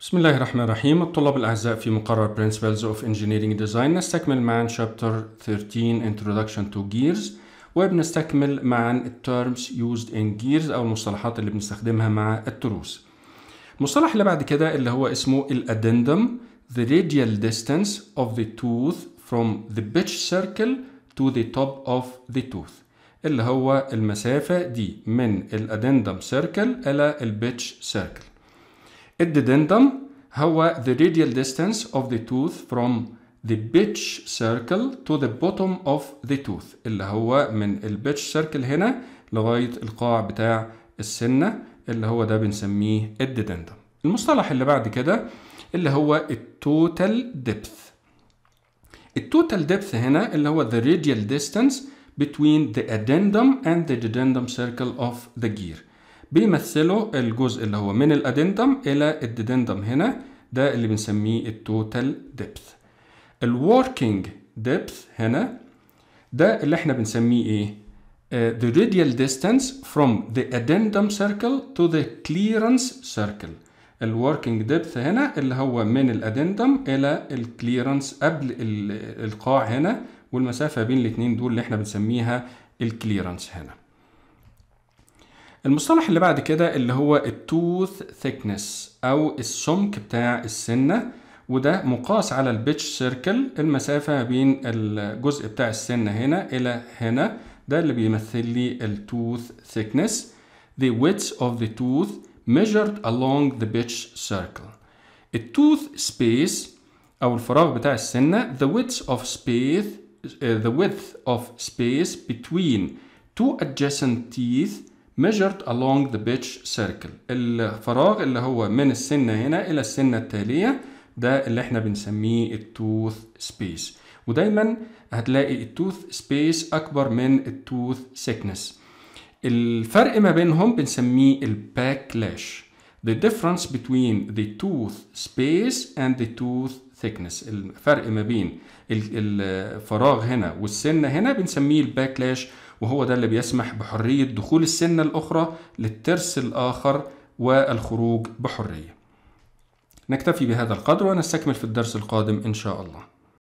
بسم الله الرحمن الرحيم الطلاب الأعزاء في مقرر Principles of Engineering Design نستكمل معا Chapter 13 Introduction to Gears وبنستكمل معا Terms Used in Gears أو المصطلحات اللي بنستخدمها مع التروس المصطلح اللي بعد كده اللي هو اسمه الأدندم The radial distance of the tooth from the pitch circle to the top of the tooth اللي هو المسافة دي من الأدندم سيركل إلى البيتش سيركل الديدندم هو the radial distance of the tooth from the pitch circle to the bottom of the tooth اللي هو من البيتش سيركل هنا لغاية القاع بتاع السنة اللي هو ده بنسميه الديدندم المصطلح اللي بعد كده اللي هو التوتال ديبث التوتال ديبث هنا اللي هو the radial distance between the addendum and the dedendum circle of the gear بيمثلوا الجزء اللي هو من الادندم الى الديدندم هنا ده اللي بنسميه التوتال ديبث الوركينج ديبث هنا ده اللي احنا بنسميه ايه uh, the radial distance from the addendum circle to the clearance circle الوركينج ديبث هنا اللي هو من الادندم الى الكليرنس قبل القاع هنا والمسافه بين الاثنين دول اللي احنا بنسميها الكليرنس هنا المصطلح اللي بعد كده اللي هو التوث ثيكنس أو السمك بتاع السنة وده مقاس على البيتش سيركل المسافة بين الجزء بتاع السنة هنا إلى هنا ده اللي بيمثل لي التوث thickness the width of the tooth measured along the pitch circle التوث space أو الفراغ بتاع السنة the width of space آه، the width of space between two adjacent teeth measured along the pitch circle الفراغ اللي هو من السنة هنا إلى السنة التالية ده اللي احنا بنسميه التوث سبيس ودايما هتلاقي التوث سبيس أكبر من التوث سيكنس الفرق ما بينهم بنسميه الباكلاش the difference between the tooth space and the tooth thickness الفرق ما بين الفراغ هنا والسنة هنا بنسميه الباكلاش وهو ده اللي بيسمح بحرية دخول السنة الأخرى للترس الآخر والخروج بحرية نكتفي بهذا القدر ونستكمل في الدرس القادم إن شاء الله